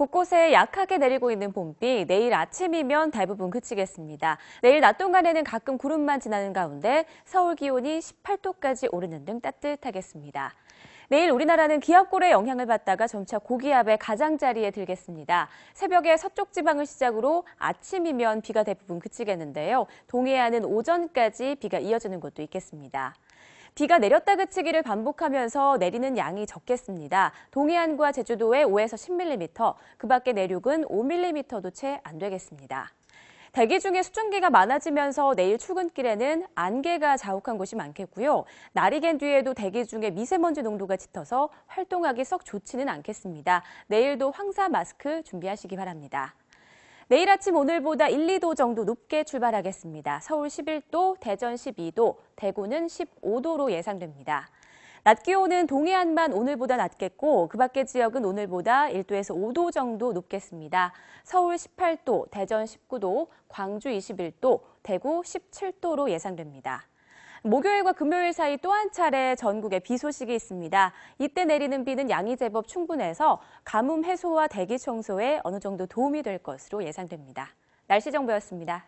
곳곳에 약하게 내리고 있는 봄비, 내일 아침이면 대부분 그치겠습니다. 내일 낮 동안에는 가끔 구름만 지나는 가운데 서울 기온이 18도까지 오르는 등 따뜻하겠습니다. 내일 우리나라는 기압골의 영향을 받다가 점차 고기압의 가장자리에 들겠습니다. 새벽에 서쪽 지방을 시작으로 아침이면 비가 대부분 그치겠는데요. 동해안은 오전까지 비가 이어지는 곳도 있겠습니다. 비가 내렸다 그치기를 반복하면서 내리는 양이 적겠습니다. 동해안과 제주도에 5에서 10mm, 그 밖에 내륙은 5mm도 채 안 되겠습니다. 대기 중에 수증기가 많아지면서 내일 출근길에는 안개가 자욱한 곳이 많겠고요. 날이 갠 뒤에도 대기 중에 미세먼지 농도가 짙어서 활동하기 썩 좋지는 않겠습니다. 내일도 황사 마스크 준비하시기 바랍니다. 내일 아침 오늘보다 1, 2도 정도 높게 출발하겠습니다. 서울 11도, 대전 12도, 대구는 15도로 예상됩니다. 낮 기온은 동해안만 오늘보다 낮겠고 그 밖의 지역은 오늘보다 1도에서 5도 정도 높겠습니다. 서울 18도, 대전 19도, 광주 21도, 대구 17도로 예상됩니다. 목요일과 금요일 사이 또 한 차례 전국에 비 소식이 있습니다. 이때 내리는 비는 양이 제법 충분해서 가뭄 해소와 대기 청소에 어느 정도 도움이 될 것으로 예상됩니다. 날씨 정보였습니다.